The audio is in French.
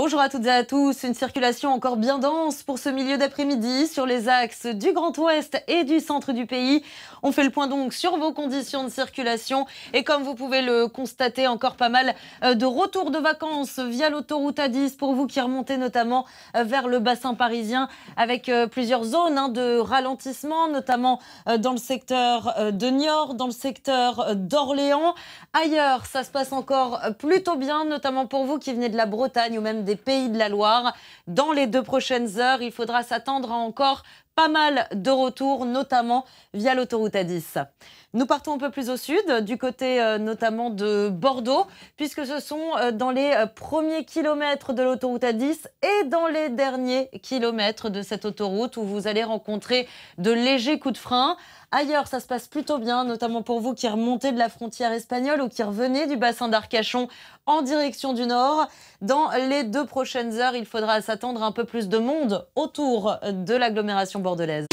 Bonjour à toutes et à tous. Une circulation encore bien dense pour ce milieu d'après-midi sur les axes du Grand Ouest et du centre du pays. On fait le point donc sur vos conditions de circulation et comme vous pouvez le constater, encore pas mal euh, de retours de vacances via l'autoroute A10 pour vous qui remontez notamment euh, vers le bassin parisien avec euh, plusieurs zones hein, de ralentissement, notamment dans le secteur de Niort, dans le secteur d'Orléans. Ailleurs, ça se passe encore plutôt bien, notamment pour vous qui venez de la Bretagne ou même Pays de la Loire. Dans les deux prochaines heures, il faudra s'attendre à encore pas mal de retours, notamment via l'autoroute A10. Nous partons un peu plus au sud, du côté euh, notamment de Bordeaux, puisque ce sont euh, dans les euh, premiers kilomètres de l'autoroute A10 et dans les derniers kilomètres de cette autoroute où vous allez rencontrer de légers coups de frein. Ailleurs, ça se passe plutôt bien, notamment pour vous qui remontez de la frontière espagnole ou qui revenez du bassin d'Arcachon en direction du nord. Dans les deux prochaines heures, il faudra s'attendre un peu plus de monde autour de l'agglomération bordelaise.